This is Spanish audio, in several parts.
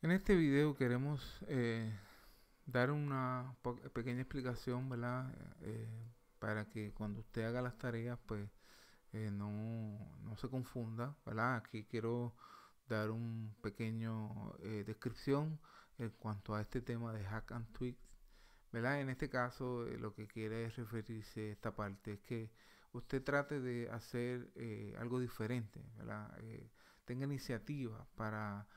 En este video queremos eh, dar una pequeña explicación, eh, para que cuando usted haga las tareas, pues eh, no, se confunda, ¿verdad? Aquí quiero dar un pequeño descripción en cuanto a este tema de hack and tweak, ¿verdad? En este caso, lo que quiere es referirse a esta parte, es que usted trate de hacer algo diferente, ¿verdad? tenga iniciativa para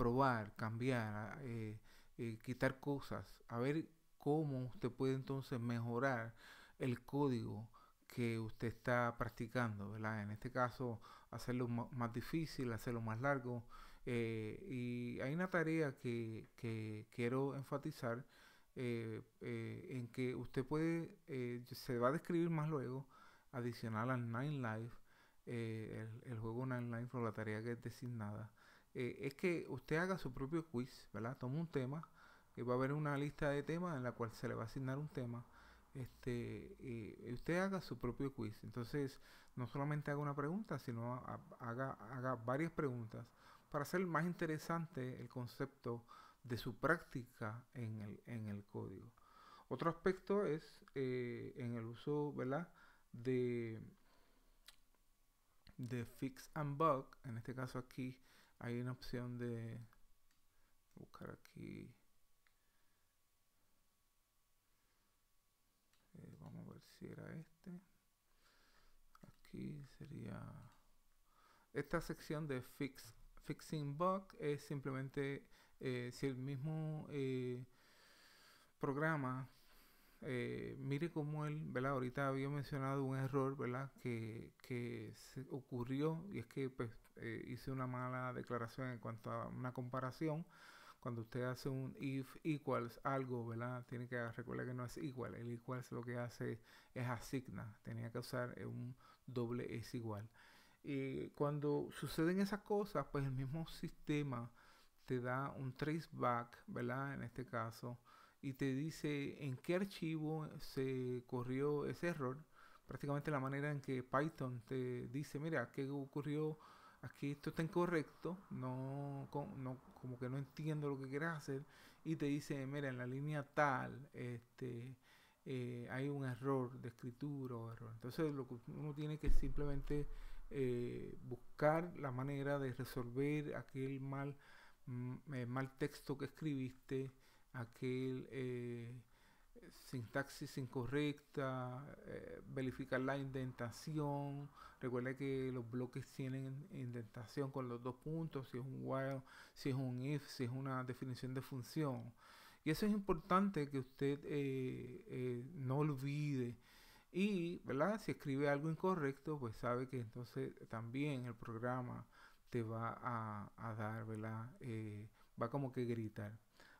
probar, cambiar, ah, eh, eh, quitar cosas, a ver cómo usted puede entonces mejorar el código que usted está practicando, En este caso, hacerlo más difícil, hacerlo más largo. Eh, y hay una tarea que, quiero enfatizar en que usted puede, se va a describir más luego, adicional al Nine Life, el, el, juego Nine Life o la tarea que es designada. Eh, es que usted haga su propio quiz, ¿verdad? Toma un tema, que eh, va a haber una lista de temas en la cual se le va a asignar un tema. Este, eh, usted haga su propio quiz. Entonces, no solamente haga una pregunta, sino haga, haga varias preguntas para hacer más interesante el concepto de su práctica en el, código. Otro aspecto es en el uso, ¿verdad? De, de fix and bug, en este caso aquí hay una opción de buscar aquí eh, vamos a ver si era este aquí sería esta sección de fix, fixing bug es simplemente eh, si el mismo eh, programa eh, mire cómo él, ¿verdad? Ahorita había mencionado un error, ¿verdad? Que, se ocurrió y es que pues, eh, hice una mala declaración en cuanto a una comparación. Cuando usted hace un if equals algo, ¿verdad? Tiene que recordar que no es igual. El equals lo que hace es asigna. Tenía que usar un doble es igual. Y cuando suceden esas cosas, pues el mismo sistema te da un traceback, ¿verdad? En este caso, y te dice en qué archivo se corrió ese error. Prácticamente la manera en que Python te dice, mira, ¿qué ocurrió? Aquí esto está incorrecto, no, como que no entiendo lo que quieres hacer. Y te dice, mira, en la línea tal, este, eh, hay un error de escritura o error. Entonces lo que uno tiene que simplemente eh, buscar la manera de resolver aquel mal, mm, eh, mal texto que escribiste aquel eh, sintaxis incorrecta, eh, verificar la indentación. Recuerda que los bloques tienen indentación con los dos puntos, si es un while, si es un if, si es una definición de función. Y eso es importante que usted eh, no olvide. Y, ¿verdad? Si escribe algo incorrecto, pues sabe que entonces también el programa te va a, dar, ¿verdad? va como que gritar.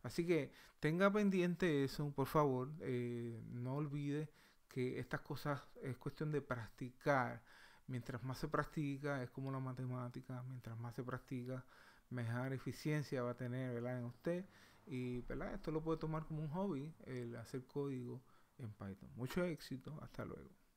Así que tenga pendiente eso, por favor. Eh, no olvide que estas cosas es cuestión de practicar. Mientras más se practica, es como la matemática, mientras más se practica, mejor eficiencia va a tener ¿verdad? en usted. Y ¿verdad? esto lo puede tomar como un hobby, el hacer código en Python. Mucho éxito, hasta luego.